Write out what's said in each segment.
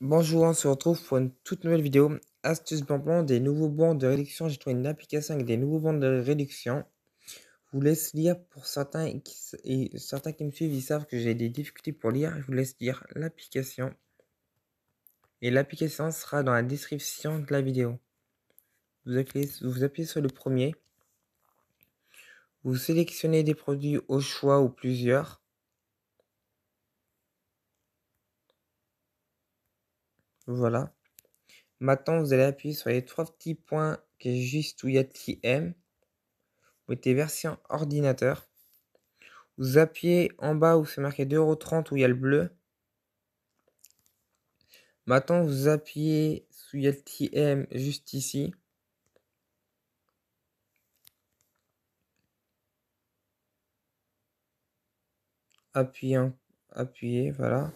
Bonjour, on se retrouve pour une toute nouvelle vidéo. Astuce plan des nouveaux bons de réduction. J'ai trouvé une application avec des nouveaux bons de réduction. Je vous laisse lire pour certains qui, et certains qui me suivent, ils savent que j'ai des difficultés pour lire. Je vous laisse lire l'application. Et l'application sera dans la description de la vidéo. Vous vous appuyez sur le premier. Vous sélectionnez des produits au choix ou plusieurs. Voilà. Maintenant, vous allez appuyer sur les trois petits points qui est juste où il y a TM. Vous mettez version ordinateur. Vous appuyez en bas où c'est marqué 2,30€ où il y a le bleu. Maintenant, vous appuyez sur le TM juste ici. Appuyez, appuyez, voilà.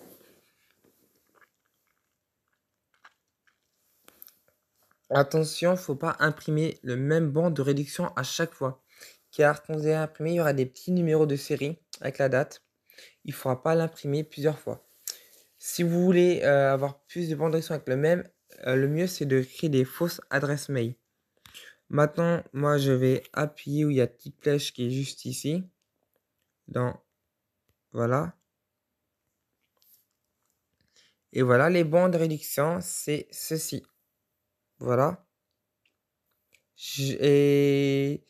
Attention, faut pas imprimer le même banc de réduction à chaque fois. Car quand vous allez imprimer, il y aura des petits numéros de série avec la date. Il ne faudra pas l'imprimer plusieurs fois. Si vous voulez euh, avoir plus de bancs de réduction avec le même, euh, le mieux c'est de créer des fausses adresses mail. Maintenant, moi je vais appuyer où il y a petite flèche qui est juste ici. Dans voilà. Et voilà, les bandes de réduction, c'est ceci. Voilà. Et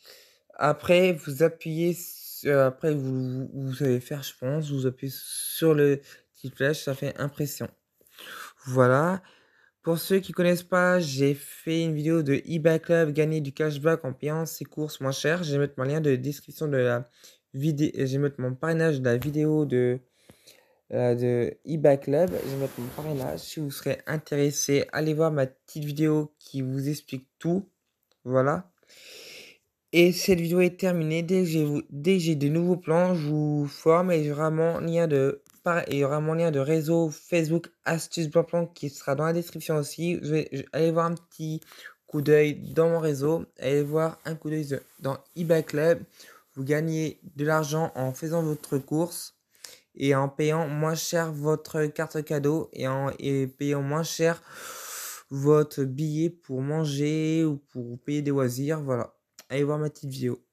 après, vous appuyez, sur, euh, après, vous, allez faire, je pense, vous appuyez sur le petit flash, ça fait impression. Voilà. Pour ceux qui connaissent pas, j'ai fait une vidéo de eBay Club, gagner du cashback en payant ses courses moins chères. Je vais mettre mon lien de description de la vidéo, je vais mettre mon parrainage de la vidéo de euh, de ebay Club. Je vais mettre mon là Si vous serez intéressé, allez voir ma petite vidéo qui vous explique tout. Voilà. Et cette vidéo est terminée. Dès que j'ai de nouveaux plans, je vous forme et il y aura mon lien de, il y aura mon lien de réseau Facebook Astuce Plan Plan qui sera dans la description aussi. Je vais, allez voir un petit coup d'œil dans mon réseau. Allez voir un coup d'œil dans eBay Club. Vous gagnez de l'argent en faisant votre course et en payant moins cher votre carte cadeau et en et payant moins cher votre billet pour manger ou pour payer des loisirs. Voilà. Allez voir ma petite vidéo.